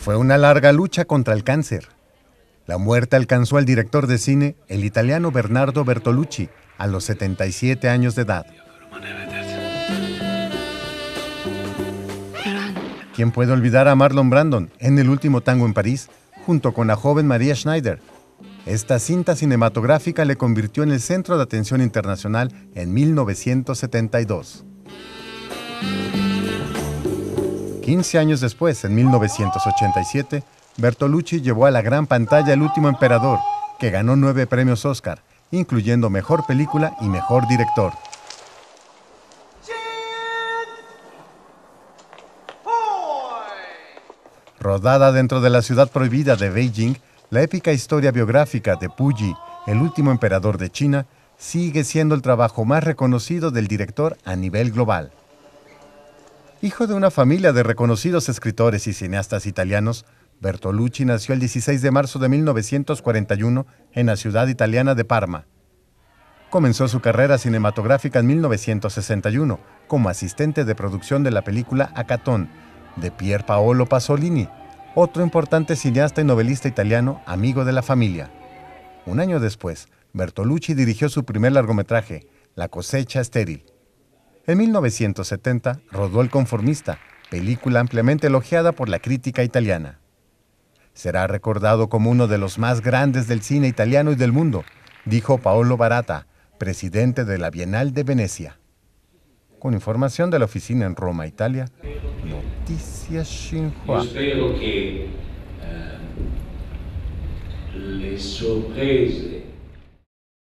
Fue una larga lucha contra el cáncer. La muerte alcanzó al director de cine, el italiano Bernardo Bertolucci, a los 77 años de edad. ¿Quién puede olvidar a Marlon Brandon en el último tango en París, junto con la joven María Schneider? Esta cinta cinematográfica le convirtió en el centro de atención internacional en 1972. 15 años después, en 1987, Bertolucci llevó a la gran pantalla El último emperador, que ganó nueve premios Oscar, incluyendo Mejor Película y Mejor Director. Rodada dentro de la ciudad prohibida de Beijing, la épica historia biográfica de Puyi, el último emperador de China, sigue siendo el trabajo más reconocido del director a nivel global. Hijo de una familia de reconocidos escritores y cineastas italianos, Bertolucci nació el 16 de marzo de 1941 en la ciudad italiana de Parma. Comenzó su carrera cinematográfica en 1961 como asistente de producción de la película Acatón de Pier Paolo Pasolini, otro importante cineasta y novelista italiano amigo de la familia. Un año después, Bertolucci dirigió su primer largometraje, La cosecha estéril, en 1970 rodó El Conformista, película ampliamente elogiada por la crítica italiana. Será recordado como uno de los más grandes del cine italiano y del mundo, dijo Paolo Barata, presidente de la Bienal de Venecia. Con información de la oficina en Roma, Italia, Noticias Xinhua. que eh,